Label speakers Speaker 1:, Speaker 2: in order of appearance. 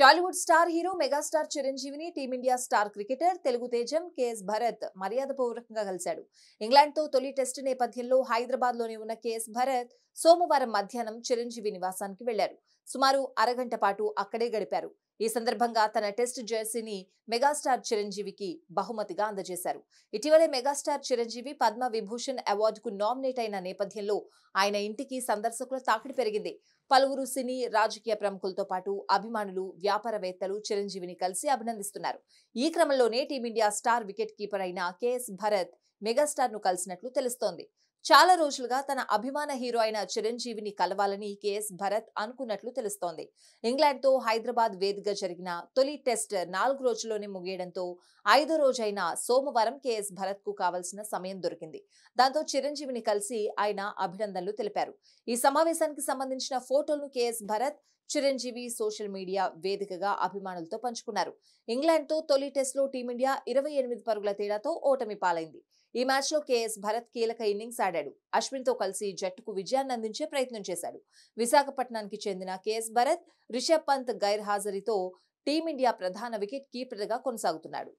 Speaker 1: Tollywood star hero megastar చిరంజీవిని team India star cricketer Telugu తేజం K S Bharat మర్యాద పూర్వకంగా కలిశాడు ఇంగ్లాండ్తో తొలి టెస్టు నేపథ్యంలో హైదరాబాద్లోని ఉన్న కేఎస్ భరత్ సోమవారం మధ్యాహ్నం చిరంజీవి నివాసానికి వెళ్లారు సుమారు అరగంట పాటు అక్కడే గడిపారు ఈ సందర్భంగా తన టెస్ట్ జెర్సీని మెగాస్టార్ చిరంజీవికి బహుమతిగా అందజేశారు ఇటీవలే మెగాస్టార్ చిరంజీవి పద్మ విభూషణ్ అవార్డుకు నామినేట్ అయిన నేపథ్యంలో ఆయన ఇంటికి సందర్శకుల తాకిడి పెరిగింది పలువురు సినీ రాజకీయ ప్రముఖులతో పాటు అభిమానులు వ్యాపారవేత్తలు చిరంజీవిని కలిసి అభినందిస్తున్నారు ఈ క్రమంలోనే టీమిండియా స్టార్ వికెట్ కీపర్ అయిన కెఎస్ భరత్ మెగాస్టార్ ను కలిసినట్లు తెలుస్తోంది చాలా రోజులుగా తన అభిమాన హీరో అయిన చిరంజీవిని కలవాలని కేఎస్ భరత్ అనుకున్నట్లు తెలుస్తోంది ఇంగ్లాండ్తో హైదరాబాద్ వేదిక జరిగిన తొలి టెస్ట్ నాలుగు రోజుల్లోనే ముగియడంతో ఐదో రోజైన సోమవారం కేఎస్ భరత్ కు కావాల్సిన సమయం దొరికింది దాంతో చిరంజీవిని కలిసి ఆయన అభినందనలు తెలిపారు ఈ సమావేశానికి సంబంధించిన ఫోటోలను K S Bharat Chiranjeevi social media వేదికగా అభిమానులతో పంచుకున్నారు ఇంగ్లాండ్తో తొలి లో టీమిండియా ఇరవై ఎనిమిది పరుగుల తేడాతో ఓటమి పాలైంది ఈ లో కేఎస్ భరత్ కీలక ఇన్నింగ్స్ ఆడాడు అశ్విన్తో కలిసి జట్టుకు విజయాన్ని అందించే ప్రయత్నం చేశాడు విశాఖపట్నానికి చెందిన కేఎస్ భరత్ రిషబ్ పంత్ గైర్హాజరీతో టీమిండియా ప్రధాన వికెట్ కీపర్గా కొనసాగుతున్నాడు